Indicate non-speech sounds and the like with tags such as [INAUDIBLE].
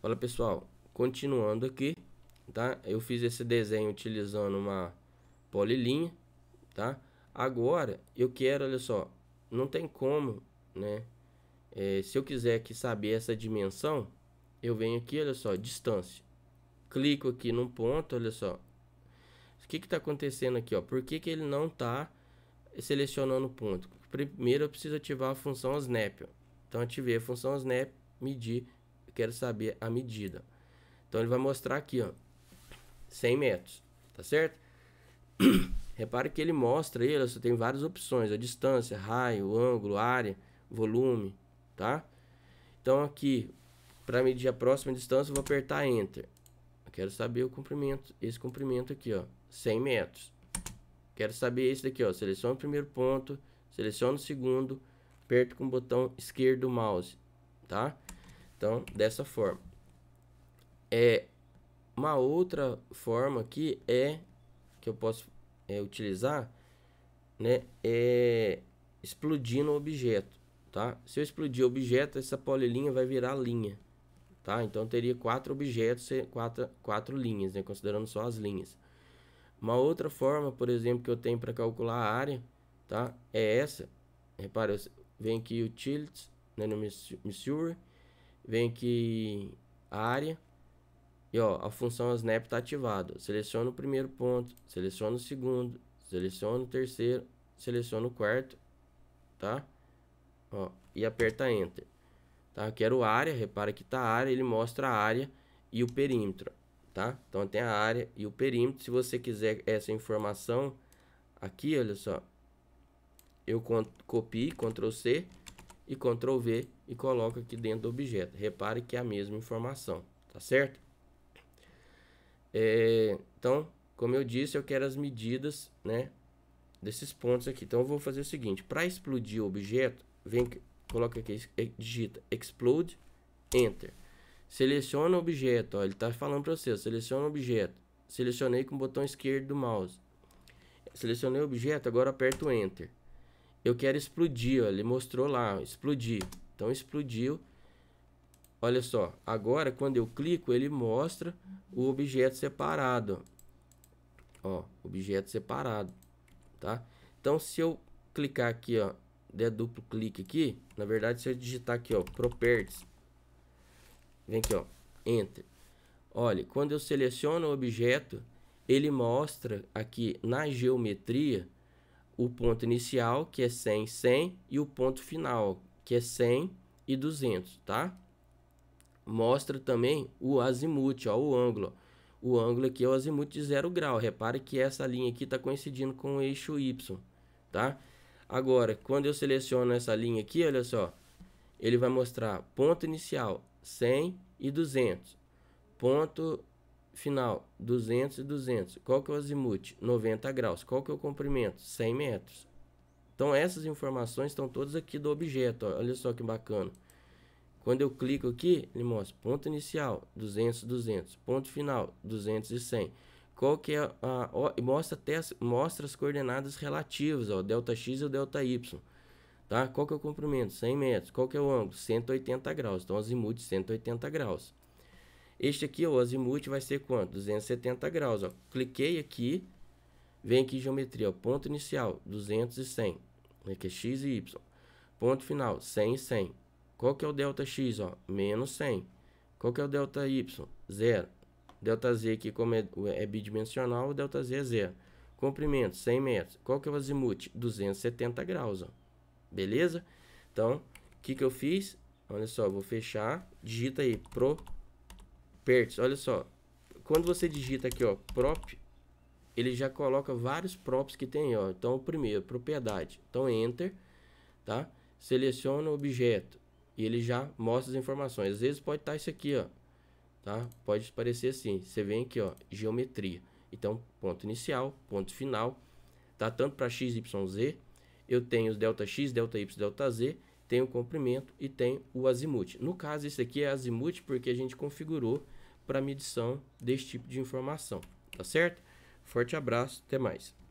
Olá pessoal, continuando aqui, tá? Eu fiz esse desenho utilizando uma polilinha, tá? Agora eu quero, olha só, não tem como, né? É, se eu quiser que saber essa dimensão, eu venho aqui, olha só, distância. Clico aqui num ponto, olha só. O que que tá acontecendo aqui, ó? Por que que ele não tá selecionando o ponto? Primeiro eu preciso ativar a função snap, ó. Então ativei a função snap, medir quero saber a medida. Então ele vai mostrar aqui, ó, 100 metros, tá certo? [CLEARS THROAT] Repare que ele mostra aí, você tem várias opções, a distância, raio, ângulo, área, volume, tá? Então aqui, para medir a próxima distância, eu vou apertar Enter. Eu quero saber o comprimento, esse comprimento aqui, ó, 100 metros. Quero saber esse daqui, ó, seleciona o primeiro ponto, seleciona o segundo, aperto com o botão esquerdo do mouse, tá? Então, dessa forma. É uma outra forma que é que eu posso é, utilizar, né, é explodindo o objeto, tá? Se eu explodir o objeto, essa polilinha vai virar linha, tá? Então teria quatro objetos, quatro, quatro linhas, né, considerando só as linhas. Uma outra forma, por exemplo, que eu tenho para calcular a área, tá? É essa. Repara, vem aqui utilities, né, no Missouri, vem aqui área e ó, a função snap está ativada. seleciona o primeiro ponto, seleciona o segundo, seleciona o terceiro, seleciona o quarto, tá? Ó, e aperta enter. Tá? Eu quero área, repara que tá área, ele mostra a área e o perímetro, tá? Então tem a área e o perímetro. Se você quiser essa informação aqui, olha só, eu copio, Ctrl C, e Ctrl V e coloca aqui dentro do objeto. Repare que é a mesma informação, tá certo? É, então, como eu disse, eu quero as medidas, né, desses pontos aqui. Então, eu vou fazer o seguinte, para explodir o objeto, vem, coloca aqui, digita explode, enter. Seleciona o objeto, ó, ele está falando para você, seleciona o objeto. Selecionei com o botão esquerdo do mouse. Selecionei o objeto, agora aperto enter eu quero explodir, ó, ele mostrou lá, explodir. Então explodiu. Olha só, agora quando eu clico, ele mostra o objeto separado. Ó, objeto separado, tá? Então se eu clicar aqui, ó, der duplo clique aqui, na verdade se eu digitar aqui, ó, properties, vem aqui, ó, enter. Olha, quando eu seleciono o objeto, ele mostra aqui na geometria o ponto inicial, que é 100 100, e o ponto final, que é 100 e 200, tá? Mostra também o azimuth, ó, o ângulo. O ângulo aqui é o azimuth de zero grau. Repare que essa linha aqui está coincidindo com o eixo Y, tá? Agora, quando eu seleciono essa linha aqui, olha só, ele vai mostrar ponto inicial 100 e 200, ponto final 200 e 200. Qual que é o azimuth 90 graus. Qual que é o comprimento? 100 metros. Então essas informações estão todas aqui do objeto. Ó. Olha só que bacana. Quando eu clico aqui, ele mostra ponto inicial 200, 200. Ponto final 200 e 100. Qual que é a, ó, mostra até as, mostra as coordenadas relativas, ó, delta x e delta y. Tá? Qual que é o comprimento? 100 metros. Qual que é o ângulo? 180 graus. Então, azimuth 180 graus. Este aqui, ó, o azimuth vai ser quanto? 270 graus, ó. Cliquei aqui, vem aqui geometria, ó. ponto inicial, 200 e 100, aqui é x e y. Ponto final, 100 e 100. Qual que é o delta x, ó? Menos 100. Qual que é o delta y? Zero. Delta z aqui, como é, é bidimensional, o delta z é zero. Comprimento, 100 metros. Qual que é o azimuth? 270 graus, ó. Beleza? Então, o que que eu fiz? Olha só, vou fechar, digita aí, pro experts, olha só. Quando você digita aqui, ó, prop, ele já coloca vários props que tem, ó. Então, o primeiro, propriedade. Então, enter, tá? Seleciona o objeto e ele já mostra as informações. Às vezes pode estar tá isso aqui, ó, tá? Pode parecer assim. Você vem aqui, ó, geometria. Então, ponto inicial, ponto final, tá? Tanto para x, y, z. Eu tenho os delta x, delta y, delta z tem o comprimento e tem o azimuth. No caso, esse aqui é azimuth porque a gente configurou para medição desse tipo de informação, tá certo? Forte abraço, até mais.